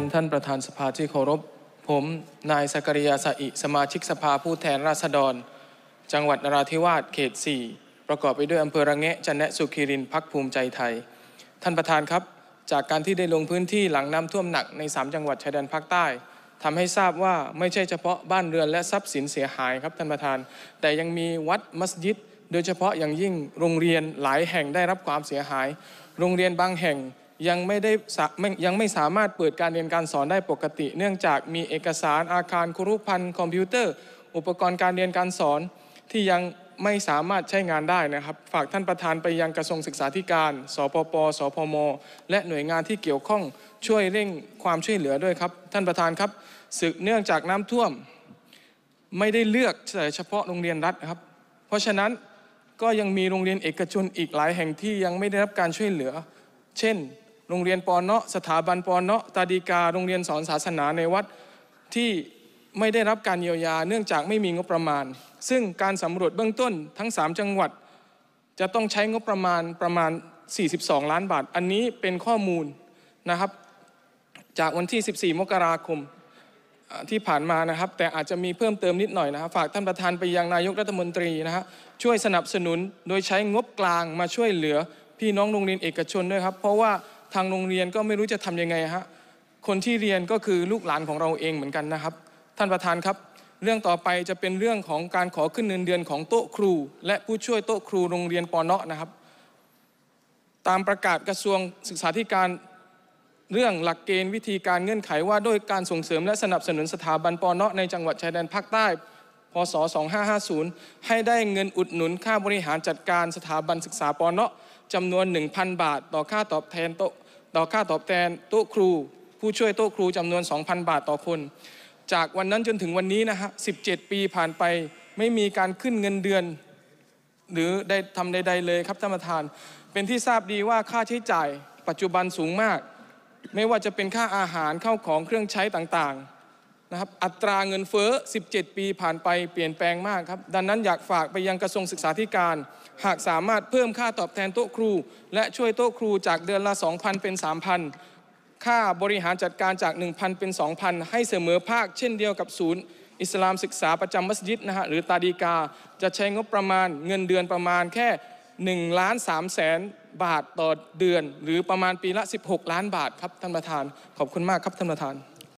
นท่านประธานสภาที่เคารพ ผม นายสกริยาสอิสมาชิกสภาผู้แทนราษฎร จังหวัดนราธิวาสเขต 4 ประกอบไปด้วยอำเภอระเงะจันแนสุขีรินพักภูมิใจไทยท่านประธานครับ จากการที่ได้ลงพื้นที่หลังน้ำท่วมหนักใน 3 จังหวัดชายแดนภาคใต้ทำให้ทราบว่าไม่ใช่เฉพาะบ้านเรือนและทรัพย์สินเสียหายครับท่านประธาน แต่ยังมีวัดมัสยิด โดยเฉพาะอย่างยิ่งโรงเรียนหลายแห่งได้รับความเสียหาย โรงเรียนบางแห่งยังไม่ได้ ยังไม่สามารถเปิดการเรียนการสอนได้ปกติ เนื่องจากมีเอกสาร อาคารครุพันฑ์คอมพิวเตอร์ อุปกรณ์การเรียนการสอนที่ยังไม่สามารถใช้งานได้นะครับ ฝากท่านประธานไปยังกระทรวงศึกษาธิการสปปสพมและหน่วยงานที่เกี่ยวข้องช่วยเร่งความช่วยเหลือด้วยครับท่านประธานครับสึกเนื่องจากน้ำท่วม ไม่ได้เลือกเฉพาะโรงเรียนรัฐครับ เพราะฉะนั้นก็ยังมีโรงเรียนเอกชนอีกหลายแห่งที่ยังไม่ได้รับการช่วยเหลือ เช่นโรงเรียนปอนเนาะสถาบันปอนเนาะตาดีกาโรงเรียน สอนศาสนาในวัดที่ไม่ได้รับการเยียวยาเนื่องจากไม่มีงบประมาณ ซึ่งการสำรวจเบื้องต้นทั้ง 3 จังหวัดจะต้องใช้งบประมาณประมาณ 42 ล้านบาท อันนี้เป็นข้อมูลนะครับจากวันที่ 14มกราคมที่ผ่านมานะครับ แต่อาจจะมีเพิ่มเติมนิดหน่อยนะครับฝากท่านประธานไปยังนายกรัฐมนตรีนะฮะช่วยสนับสนุนโดยใช้งบกลางมาช่วยเหลือพี่น้องโรงเรียนเอกชนด้วยครับเพราะว่าทางโรงเรียนก็ไม่รู้จะทํำยังไงฮะ คนที่เรียนก็คือลูกหลานของเราเองเหมือนกันนะครับ ท่านประธานครับ เรื่องต่อไปจะเป็นเรื่องของการขอขึ้นเงินเดือนของโต๊ะครู และผู้ช่วยโต๊ะครูโรงเรียนปอนเนาะนะครับ ตามประกาศกระทรวงศึกษาธิการเรื่องหลักเกณฑ์วิธีการเงื่อนไขว่าด้วยการส่งเสริมและสนับสนุนสถาบันปอนเนาะในจังหวัดชายแดนภาคใต้พศ 2550 ให้ได้เงินอุดหนุนค่าบริหารจัดการสถาบันศึกษาปอนเนาะจำนวน 1,000 บาท ต่อค่าตอบแทนโตต่อค่าตอบแทนโต๊ะครู ผู้ช่วยโต๊ะครูจำนวน 2,000 บาทต่อคนจากวันนั้นจนถึงวันนี้นะฮะ17 ปีผ่านไปไม่มีการขึ้นเงินเดือน หรือได้ทำใด ๆ เลยครับท่านประธาน เป็นที่ทราบดีว่าค่าใช้จ่าย ปัจจุบันสูงมาก ไม่ว่าจะเป็นค่าอาหารเข้าของเครื่องใช้ต่างๆนะครับอัตราเงินเฟ้อ 17 ปีผ่านไปเปลี่ยนแปลงมากครับ ดังนั้นอยากฝากไปยังกระทรวงศึกษาธิการ หากสามารถเพิ่มค่าตอบแทนโต๊ะครู และช่วยโต๊ะครูจากเดือนละ 2,000 เป็น 3,000 ค่าบริหารจัดการจาก 1,000 เป็น 2,000 ให้เสมอภาคเช่นเดียวกับศูนย์ อิสลามศึกษาประจำมัสยิดนะฮะหรือตาดีกาจะใช้งบประมาณเงินเดือนประมาณแค่1ล้าน3แสนบาทต่อเดือน หรือประมาณปีละ 16 ล้านบาทครับท่านประธาน ขอบคุณมากครับท่านประธาน